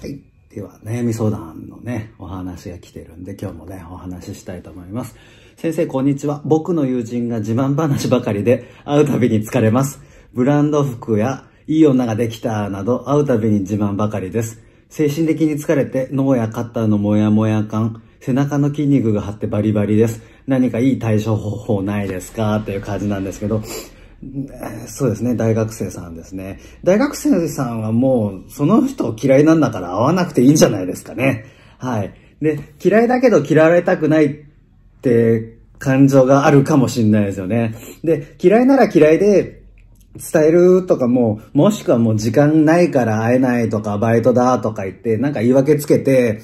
はい。では、悩み相談のね、お話が来てるんで、今日もね、お話ししたいと思います。先生、こんにちは。僕の友人が自慢話ばかりで、会うたびに疲れます。ブランド服や、いい女ができた、など、会うたびに自慢ばかりです。精神的に疲れて、脳や肩のモヤモヤ感、背中の筋肉が張ってバリバリです。何かいい対処方法ないですかという感じなんですけど、そうですね、大学生さんですね。大学生さんはもう、その人嫌いなんだから会わなくていいんじゃないですかね。はい。で、嫌いだけど嫌われたくないって感情があるかもしんないですよね。で、嫌いなら嫌いで、伝えるとかも、もしくはもう時間ないから会えないとか、バイトだとか言って、なんか言い訳つけて、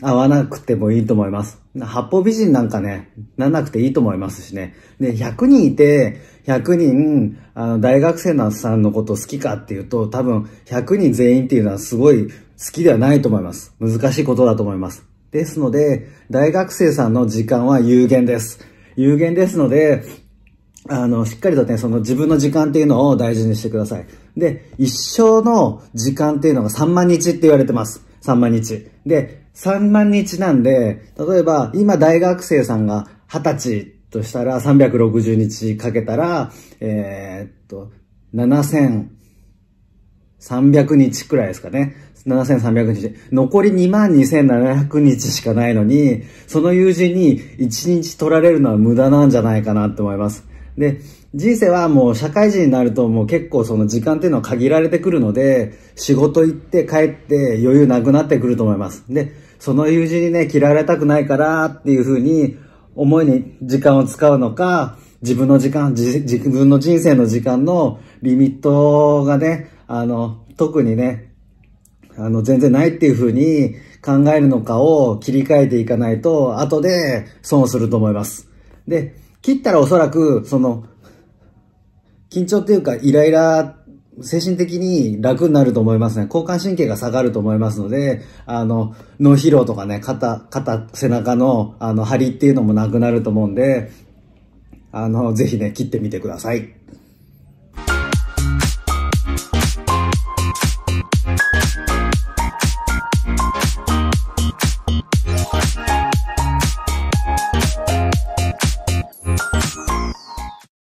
合わなくてもいいと思います。八方美人なんかね、ならなくていいと思いますしね。で、100人いて、100人、あの、大学生のさんのこと好きかっていうと、多分、100人全員っていうのはすごい好きではないと思います。難しいことだと思います。ですので、大学生さんの時間は有限です。有限ですので、あの、しっかりとね、その自分の時間っていうのを大事にしてください。で、一生の時間っていうのが3万日って言われてます。3万日。で、3万日なんで、例えば、今大学生さんが20歳としたら、360日かけたら、えー、っと、7300日くらいですかね。7300日。残り22700日しかないのに、その友人に1日取られるのは無駄なんじゃないかなって思います。で、人生はもう社会人になるともう結構その時間っていうのは限られてくるので、仕事行って帰って余裕なくなってくると思います。で、その友人にね、嫌われたくないからっていうふうに、思いに時間を使うのか、自分の時間、自分の人生の時間のリミットがね、あの、特にね、あの、全然ないっていうふうに考えるのかを切り替えていかないと、後で損すると思います。で、切ったらおそらく、その、緊張っていうか、イライラ、精神的に楽になると思いますね。交感神経が下がると思いますので、あの、脳疲労とかね、肩、肩、背中の、あの、張りっていうのもなくなると思うんで、あの、ぜひね、切ってみてください。